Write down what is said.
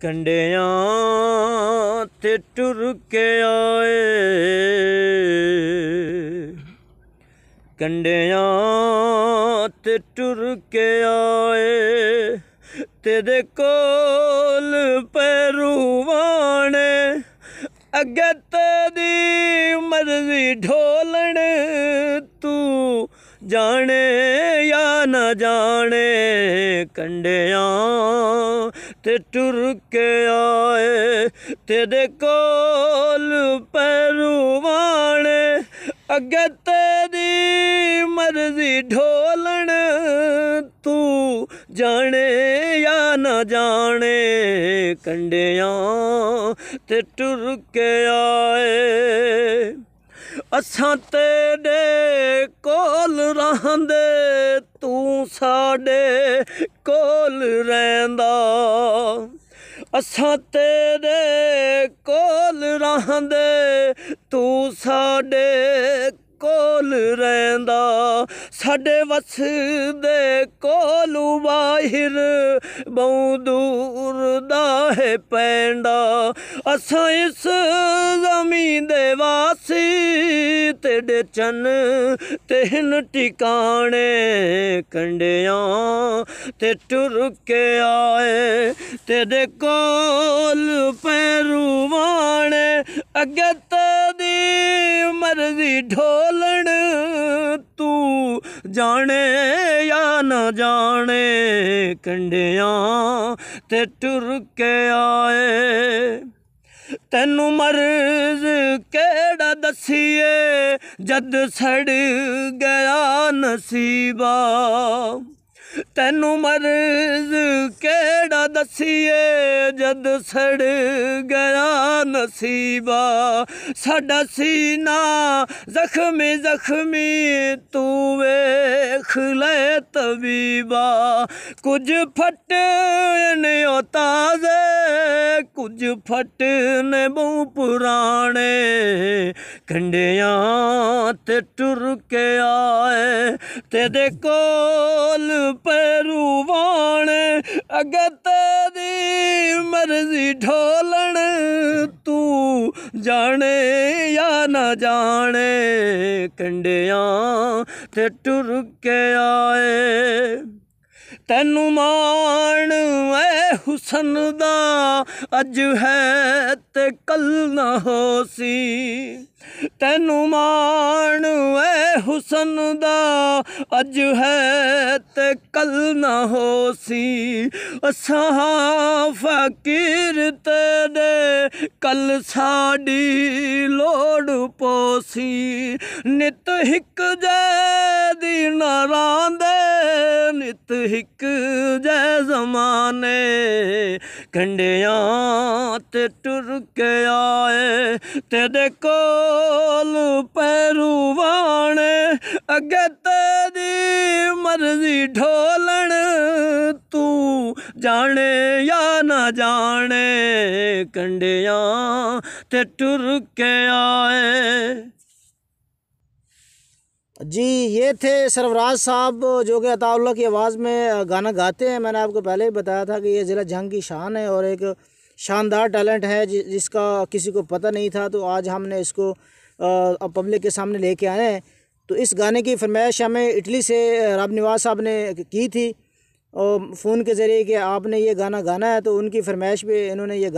ਕੰਡਿਆਂ ਤੇ ਟੁਰ ਕੇ ਆਏ ਕੰਡਿਆਂ ਤੇ ਟੁਰ ਕੇ ਆਏ ਤੇ ਦੇ ਕੋਲ ਪੈਰੂਵਾਣੇ ਅੱਗੇ ਦੀ ਮਰਜ਼ੀ ਢੋਲਣ ਤੂੰ ਜਾਣੇ ਜਾਂ ਨਾ ਜਾਣੇ ਕੰਡਿਆਂ ਤੇ ਟੁਰ ਕੇ ਆਏ ਤੇਰੇ ਕੋਲ ਪੈਰੂਵਾਣੇ ਅੱਗੇ ਤੇਰੀ ਮਰਜ਼ੀ ਢੋਲਣ ਤੂੰ ਜਾਣੇ ਜਾਂ ਨਾ ਜਾਣੇ ਕੰਡਿਆਂ ਤੇ ਟੁਰ ਕੇ ਆਏ ਅਸਾਂ ਤੇਰੇ ਕੋਲ ਰਹਿੰਦੇ ਤੂੰ ਸਾਡੇ ਕੋਲ ਰਹਿੰਦਾ ਅਸਾਂ ਤੇਰੇ ਕੋਲ ਰਹਿੰਦੇ ਤੂੰ ਸਾਡੇ ਕੋਲ ਰਹਿੰਦਾ ਸਾਡੇ ਵਸ ਦੇ ਕੋਲ ਬਾਹਰ ਬਹੁ ਦੂਰ ਦਾ ਹੈ ਪੈਂਡਾ ਅਸਾਂ ਇਸ ਜ਼ਮੀਨ ਦੇ ਵਾਸੀ ਤੇਡੇ ਚੰਨ ਤੈਨ ਟਿਕਾਣੇ ਕੰਡਿਆਂ ਤੇ ਟੁਰ ਕੇ ਆਏ ਤੇਰੇ ਕੋਲ ਪੈਰੂਵਾਣੇ ਅੱਗੇ ਤੇਰੀ ਮਰਜ਼ੀ ਢੋਲਣ ਤੂੰ ਜਾਣੇ ਜਾਂ ਨਾ ਜਾਣੇ ਕੰਡਿਆਂ ਤੇ ਟੁਰ ਕੇ ਆਏ ਤੈਨੂੰ ਮਰਜ਼ ਕਿਹੜਾ ਦਸੀਏ ਜਦ ਸੜ ਗਿਆ ਨਸੀਬਾ ਤੈਨੂੰ ਮਰਜ਼ ਕਿਹੜਾ ਦਸੀਏ ਜਦ ਸੜ ਗਿਆ ਨਸੀਬਾ ਸਾਡਾ ਸੀਨਾ ਜ਼ਖਮੀ ਜ਼ਖਮੀ ਤੂੰ ਵੇਖ ਲੈ ਤਬੀਬਾ ਕੁਝ ਫਟ ਨਿਓ ਕੁਝ ਫਟ ਨੇ ਬਹੁ ਪੁਰਾਣੇ ਕੰਡਿਆਂ ਤੇ ਟੁਰ ਕੇ ਆਏ ਤੇ ਦੇ ਕੋਲ ਪਰੂਵਾਣੇ ਅਗਰ ਤੇਰੀ ਮਰਜ਼ੀ ਢੋਲਣ ਤੂੰ ਜਾਣੇ ਜਾਂ ਨਾ ਜਾਣੇ ਕੰਡਿਆਂ ਤੇ ਟੁਰ ਕੇ ਆਏ ਤੈਨੂੰ ਮਾਣ ਐ ਹੁਸਨ ਦਾ ਅੱਜ ਹੈ ਤੇ ਕੱਲ ਨਾ ਹੋਸੀ ਤੈਨੂੰ ਮਾਣ ਐ ਹੁਸਨ ਦਾ ਅੱਜ ਹੈ ਤੇ ਕੱਲ ਨਾ ਹੋਸੀ ਅਸਾਂ ਫਕੀਰ ਤੇਰੇ ਕੱਲ ਸਾਡੀ ਲੋੜ ਪੋਸੀ ਨਿਤ ਹਿੱਕ ਜੈ हिक ਜੈ ਜ਼ਮਾਨੇ ਕੰਡਿਆਂ ਤੇ ਟੁਰ ਕੇ ਆਏ ਤੇਰੇ ਕੋਲ ਪੈਰੂਵਾਣੇ ਅੱਗੇ ਤੇਰੀ ਮਰਜ਼ੀ ਢੋਲਣ ਤੂੰ ਜਾਣੇ ਜਾਂ ਨਾ ਜਾਣੇ ਕੰਡਿਆਂ ਤੇ ਟੁਰ ਕੇ ਆਏ जी ये थे सरवराज साहब जो कि अताउल्ला की आवाज़ में गाना गाते हैं मैंने आपको पहले ही बताया था कि ये ज़िला जंग की शान है और एक शानदार टैलेंट है जिसका किसी को पता नहीं था तो आज हमने इसको पब्लिक के सामने लेके आए हैं तो इस गाने की फरमाइश हमें इटली से राम निवास साहब ने की थी और फ़ोन के ज़रिए कि आपने ये गाना गाना है तो उनकी फरमाइश भी इन्होंने ये गाना